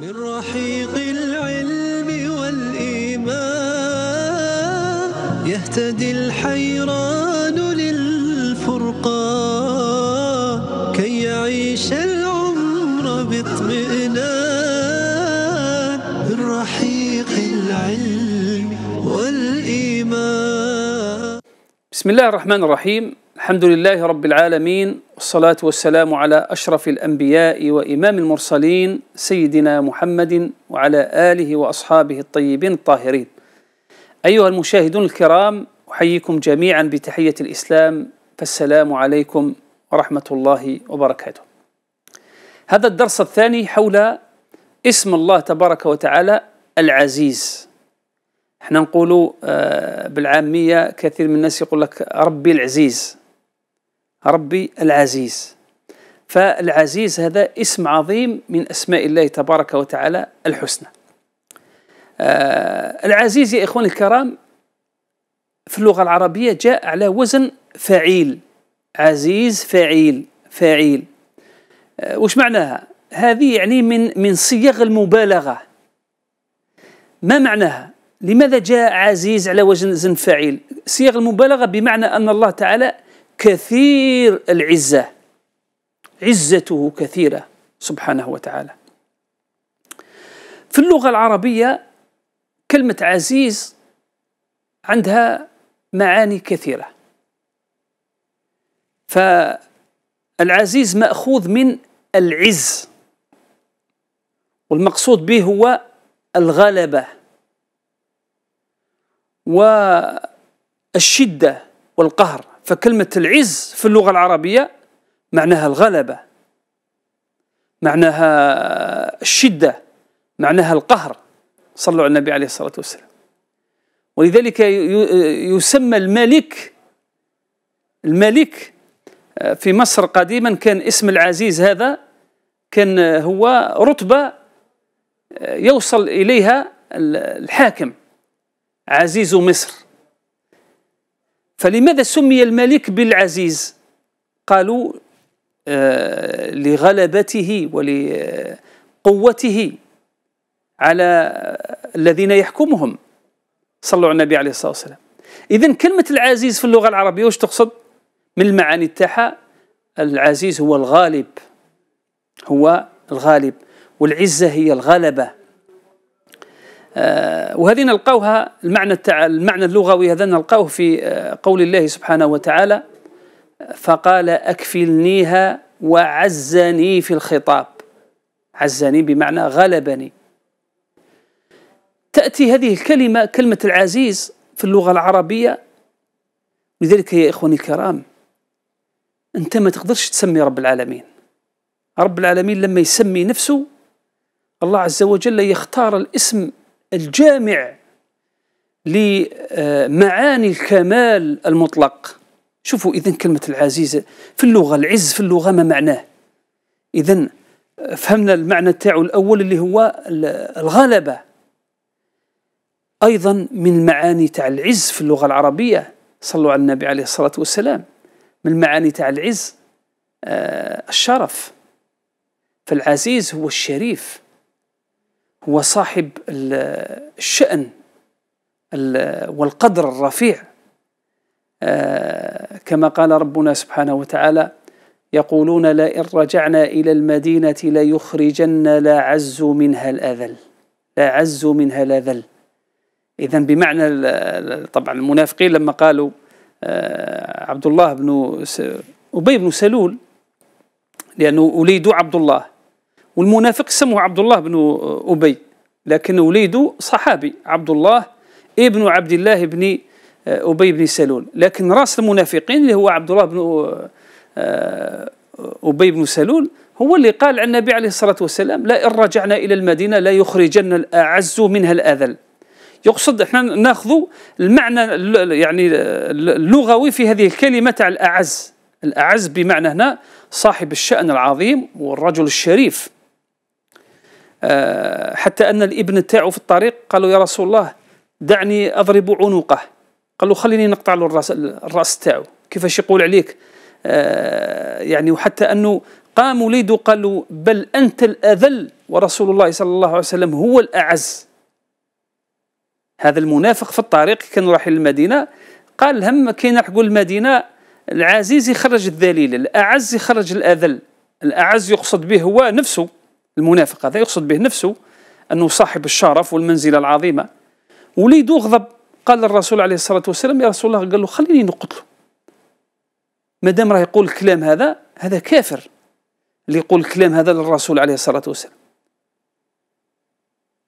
من رحيق العلم والإيمان يهتدي الحيران للفرقان كي يعيش العمر باطمئنان من رحيق العلم والإيمان بسم الله الرحمن الرحيم الحمد لله رب العالمين والصلاة والسلام على أشرف الأنبياء وإمام المرسلين سيدنا محمد وعلى آله وأصحابه الطيبين الطاهرين أيها المشاهدون الكرام أحييكم جميعا بتحية الإسلام فالسلام عليكم ورحمة الله وبركاته هذا الدرس الثاني حول اسم الله تبارك وتعالى العزيز احنا نقول آه، بالعامية كثير من الناس يقول لك ربي العزيز ربي العزيز فالعزيز هذا اسم عظيم من اسماء الله تبارك وتعالى الحسنى آه العزيز يا اخواني الكرام في اللغه العربيه جاء على وزن فعيل عزيز فعيل فعيل آه وش معناها هذه يعني من من صيغ المبالغه ما معناها لماذا جاء عزيز على وزن فعيل صيغ المبالغه بمعنى ان الله تعالى كثير العزة عزته كثيرة سبحانه وتعالى في اللغة العربية كلمة عزيز عندها معاني كثيرة فالعزيز مأخوذ من العز والمقصود به هو الغلبة والشدة والقهر فكلمة العز في اللغة العربية معناها الغلبة معناها الشدة معناها القهر صلوا على النبي عليه الصلاة والسلام ولذلك يسمى الملك الملك آه، في مصر قديما كان اسم العزيز هذا كان هو رتبة آه، يوصل إليها الحاكم عزيز مصر فلماذا سمي الملك بالعزيز قالوا آه، لغلبته ولقوته على الذين يحكمهم صلوا على النبي عليه الصلاه والسلام اذا كلمه العزيز في اللغه العربيه واش تقصد من المعاني تاعها العزيز هو الغالب هو الغالب والعزه هي الغلبه آه، وهذه نلقاوها المعنى المعنى اللغوي هذا نلقاوه في آه، قول الله سبحانه وتعالى فقال أكفلنيها وعزني في الخطاب عزني بمعنى غلبني تأتي هذه الكلمة كلمة العزيز في اللغة العربية لذلك يا إخواني الكرام أنت ما تقدرش تسمي رب العالمين رب العالمين لما يسمي نفسه الله عز وجل يختار الاسم الجامع لمعاني الكمال المطلق شوفوا إذا كلمة العزيز في اللغة العز في اللغة ما معناه إذا فهمنا المعنى تاعو الأول اللي هو الغلبة أيضا من معاني تاع العز في اللغة العربية صلوا على النبي عليه الصلاة والسلام من معاني تاع العز آه، الشرف فالعزيز هو الشريف هو صاحب الشأن والقدر الرفيع آه، كما قال ربنا سبحانه وتعالى يقولون لئن رجعنا إلى المدينة ليخرجن لا عز منها الأذل لا عز منها الأذل إذا بمعنى طبعا المنافقين لما قالوا آه، عبد الله بن أبي بن سلول لأنه أوليد عبد الله والمنافق سموه عبد الله بن أبي لكن وليده صحابي عبد الله ابن عبد الله بن آه، أبي بن سلول لكن رأس المنافقين اللي هو عبد الله بن آه، آه، أبي بن سلول هو اللي قال عن النبي عليه الصلاة والسلام لا إن رجعنا إلى المدينة لا يخرجن الأعز منها الأذل يقصد احنا ناخذ المعنى يعني اللغوي في هذه الكلمة تاع الأعز الأعز بمعنى هنا صاحب الشأن العظيم والرجل الشريف آه، حتى أن الابن تاعه في الطريق قالوا يا رسول الله دعني أضرب عنقه قالوا خليني نقطع له الراس الراس تاعو كيفاش يقول عليك آه، يعني وحتى انه قام وليده قال له بل انت الاذل ورسول الله صلى الله عليه وسلم هو الاعز هذا المنافق في الطريق كان رايح للمدينه قال هم كاين راح يقول المدينه العزيز يخرج الذليل الاعز يخرج الاذل الاعز يقصد به هو نفسه المنافق هذا يقصد به نفسه أنه صاحب الشرف والمنزلة العظيمة وليده غضب قال الرسول عليه الصلاة والسلام يا رسول الله قال له خليني نقتله ما دام راه يقول الكلام هذا هذا كافر اللي يقول الكلام هذا للرسول عليه الصلاة والسلام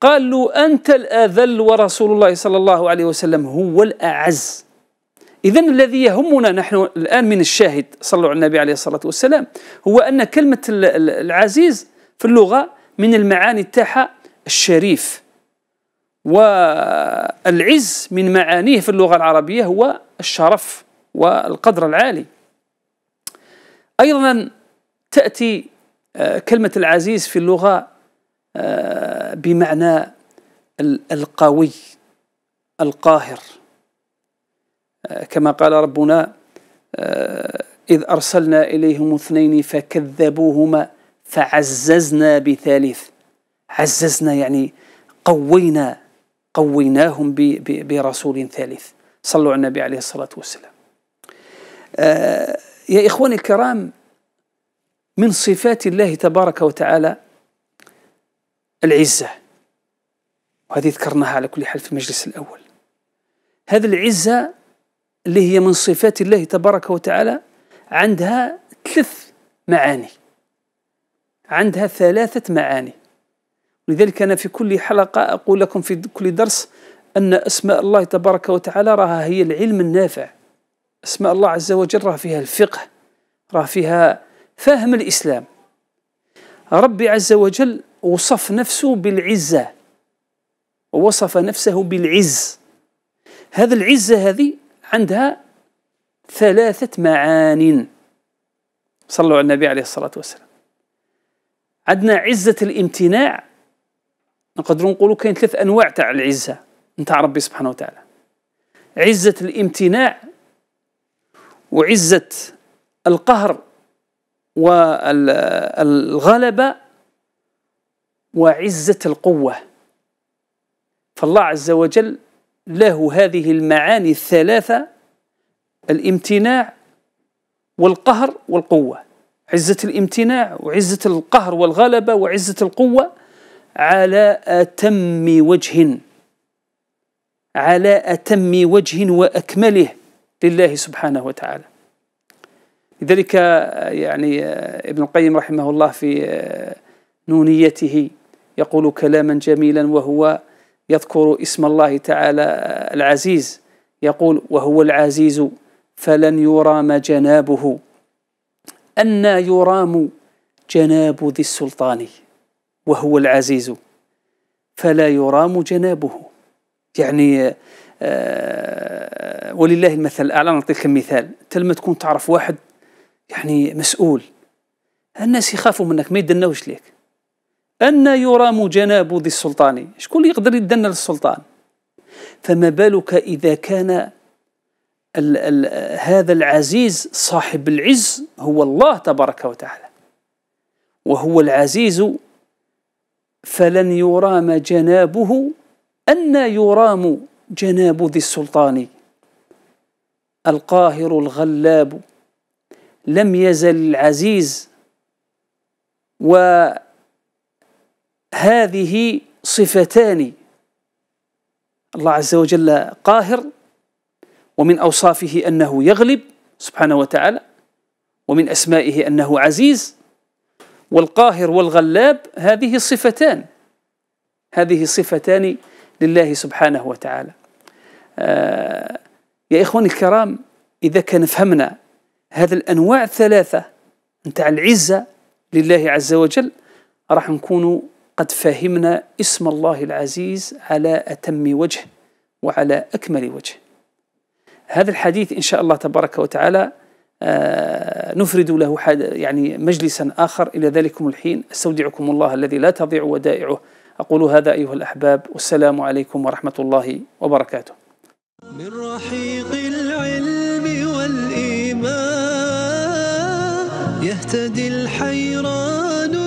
قال له أنت الأذل ورسول الله صلى الله عليه وسلم هو الأعز إذا الذي يهمنا نحن الآن من الشاهد صلوا على النبي عليه الصلاة والسلام هو أن كلمة العزيز في اللغة من المعاني تاعها الشريف والعز من معانيه في اللغة العربية هو الشرف والقدر العالي أيضا تأتي آه، كلمة العزيز في اللغة آه، بمعنى القوي القاهر آه، كما قال ربنا إذ أرسلنا إليهم اثنين فكذبوهما فعززنا بثالث عززنا يعني قوينا قويناهم برسول ثالث صلوا على النبي عليه الصلاة والسلام آه، يا إخواني الكرام من صفات الله تبارك وتعالى العزة وهذه ذكرناها على كل حال في المجلس الأول هذه العزة اللي هي من صفات الله تبارك وتعالى عندها ثلاث معاني عندها ثلاثة معاني لذلك أنا في كل حلقة أقول لكم في كل درس أن أسماء الله تبارك وتعالى راها هي العلم النافع أسماء الله عز وجل راه فيها الفقه راه فيها فهم الإسلام ربي عز وجل وصف نفسه بالعزة ووصف نفسه بالعز هذا العزة هذه عندها ثلاثة معان صلوا على النبي عليه الصلاة والسلام عندنا عزه الامتناع نقدروا نقولوا كاين ثلاث انواع تاع العزه نتاع ربي سبحانه وتعالى عزه الامتناع وعزه القهر والغلبه وعزه القوه فالله عز وجل له هذه المعاني الثلاثه الامتناع والقهر والقوه عزة الامتناع وعزة القهر والغلبة وعزة القوة على أتم وجه على أتم وجه وأكمله لله سبحانه وتعالى لذلك يعني ابن القيم رحمه الله في نونيته يقول كلاما جميلا وهو يذكر اسم الله تعالى العزيز يقول وهو العزيز فلن يرام جنابه أن يرام جناب ذي السلطان وهو العزيز فلا يرام جنابه يعني آه، ولله المثل الأعلى نعطيك مثال تلما تكون تعرف واحد يعني مسؤول الناس يخافوا منك ما يدناوش ليك أن يرام جناب ذي السلطان شكون يقدر يدنى للسلطان فما بالك إذا كان الـ الـ هذا العزيز صاحب العز هو الله تبارك وتعالى وهو العزيز فلن يرام جنابه أن يرام جناب ذي السلطان القاهر الغلاب لم يزل العزيز وهذه صفتان الله عز وجل قاهر ومن أوصافه أنه يغلب سبحانه وتعالى ومن أسمائه أنه عزيز والقاهر والغلاب هذه صفتان هذه صفتان لله سبحانه وتعالى آه يا إخواني الكرام إذا كان فهمنا هذا الأنواع الثلاثة نتاع العزة لله عز وجل راح نكون قد فهمنا اسم الله العزيز على أتم وجه وعلى أكمل وجه هذا الحديث إن شاء الله تبارك وتعالى آه، نفرد له يعني مجلسا آخر إلى ذلكم الحين أستودعكم الله الذي لا تضيع ودائعه أقول هذا أيها الأحباب والسلام عليكم ورحمة الله وبركاته من رحيق العلم والإيمان يهتدي الحيران